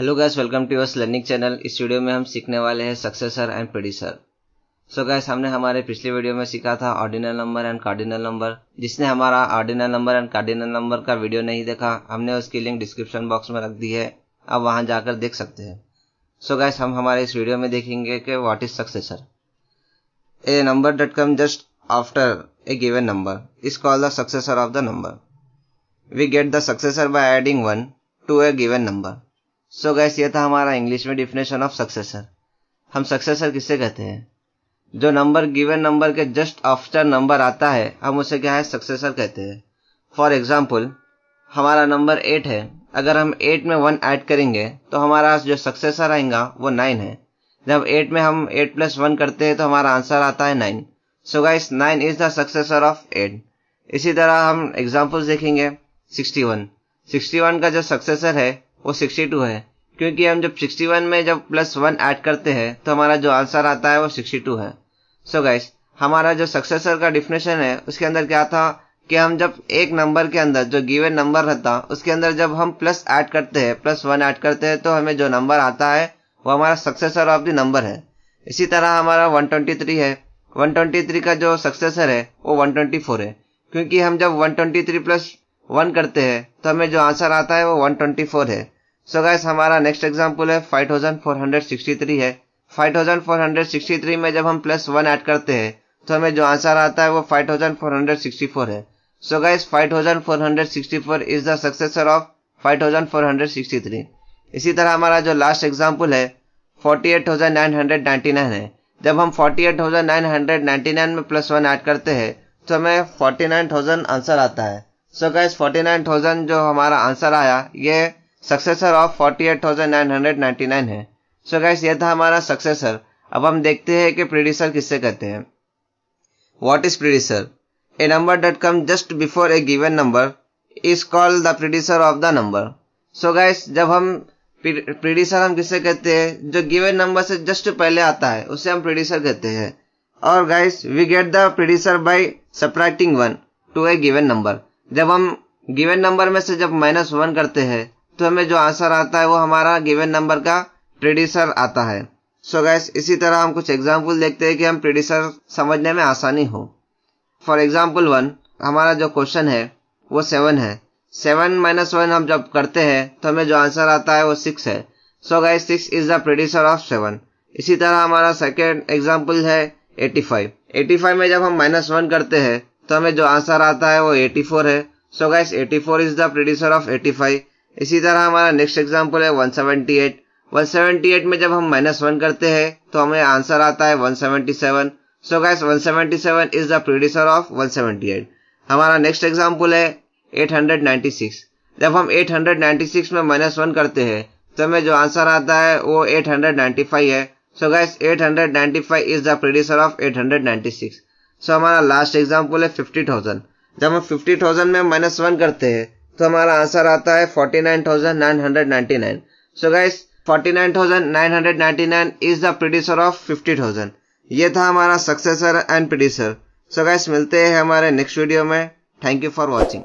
hello guys welcome to ours learning channel इस video में हम सीखने वाले हैं successor and producer so guys हमने हमारे पिछले वीडियो में सीखा था ordinal number and cardinal number जिसने हमारा ordinal number and cardinal number का वीडियो नहीं देखा हमने उसकी लिंक डिस्क्रिप्शन बॉक्स में रख दी है आप वहां जाकर देख सकते हैं सो गैस हम हमारे इस वीडियो में देखेंगे कि what is successor a number dot come just after a given number is call the successor of the number we get the successor by adding one to a given number so so guys ये था हमारा English में definition of successor हम successor किसे कहते हैं जो number given number के जस्ट आफ्टर नंबर आता है हम उसे क्या है सक्सेसर कहते हैं फॉर एग्जाम्पल हमारा नंबर एट है अगर हम एट में वन ऐड करेंगे तो हमारा जो सक्सेसर आएगा वो नाइन है जब एट में हम एट प्लस वन करते हैं तो हमारा आंसर आता है nine so guys nine is the successor of eight इसी तरह हम एग्जाम्पल देखेंगे सिक्सटी वन सिक्सटी वन का जो सक्सेसर है वो सिक्सटी टू है क्योंकि हम जब सिक्सटी वन में जब प्लस वन ऐड करते हैं तो हमारा जो आंसर आता है वो सिक्सटी टू है सो so गाइस हमारा जो सक्सेसर का डिफिनेशन है उसके अंदर क्या था कि हम जब एक नंबर के अंदर जो गिवन नंबर रहता उसके अंदर जब हम प्लस ऐड करते हैं प्लस वन ऐड करते हैं तो हमें जो नंबर आता है वो हमारा सक्सेसर ऑफ द नंबर है इसी तरह हमारा 123 है 123 का जो सक्सेसर है वो 124 है क्योंकि हम जब 123 प्लस वन करते हैं तो हमें जो आंसर आता है वो वन ट्वेंटी फोर है सो so गैस हमारा नेक्स्ट एग्जाम्पल है five thousand four hundred sixty three है five thousand four hundred sixty three में जब हम प्लस वन एड करते हैं तो हमें जो आंसर आता है वो five thousand four hundred sixty four है so guys five thousand four hundred sixty four is the successor of five thousand four hundred sixty three इसी तरह हमारा जो लास्ट एग्जाम्पल है forty eight thousand nine hundred ninety nine है जब हम forty eight thousand nine hundred ninety nine में plus one add करते हैं तो हमें फोर्टी नाइन थाउजेंड आंसर आता है so guys forty nine thousand जो हमारा आंसर आया ये successor of forty eight thousand nine hundred ninety nine है सो so गैस ये था हमारा सक्सेसर अब हम देखते हैं कि प्रीडिसर किससे कहते हैं what is predecessor a number dot come just before a given number is called the predecessor of the number so guys जब हम प्रीडिसर हम किससे कहते हैं जो गिवन नंबर से जस्ट पहले आता है उसे हम प्रोड्यूसर कहते हैं और guys we get the producer by subtracting one to a given number जब हम गिवन नंबर में से जब माइनस वन करते हैं तो हमें जो आंसर आता है वो हमारा गिवन नंबर का प्रेडिसर आता है सो so गैस इसी तरह हम कुछ एग्जाम्पल देखते हैं कि हम प्रेडिसर समझने में आसानी हो फॉर एग्जाम्पल वन हमारा जो क्वेश्चन है वो सेवन है सेवन माइनस वन हम जब करते हैं तो हमें जो आंसर आता है वो सिक्स है so guys six is the producer of seven इसी तरह हमारा सेकेंड एग्जाम्पल है एटी फाइव एटी फाइव में जब हम माइनस वन करते हैं तो हमें जो आंसर आता है वो 84 है so guys 84 is the producer of 85 इसी तरह हमारा नेक्स्ट एग्जाम्पल है 178 178 में जब हम माइनस वन करते हैं तो हमें आंसर आता है 177 so guys one is the producer of 178 हमारा नेक्स्ट एग्जाम्पल है 896 जब हम 896 में माइनस वन करते हैं तो हमें जो आंसर आता है वो 895 है so guys 895 is the producer of eight so हमारा लास्ट एग्जाम्पल है फिफ्टी थाउजेंड जब हम फिफ्टी थाउजेंड में माइनस वन करते हैं तो हमारा आंसर आता है forty nine thousand nine hundred ninety nine so guys forty nine thousand nine hundred ninety nine is the producer of fifty thousand ये था हमारा successor and producer so guys मिलते हैं हमारे नेक्स्ट वीडियो में थैंक यू फॉर वॉचिंग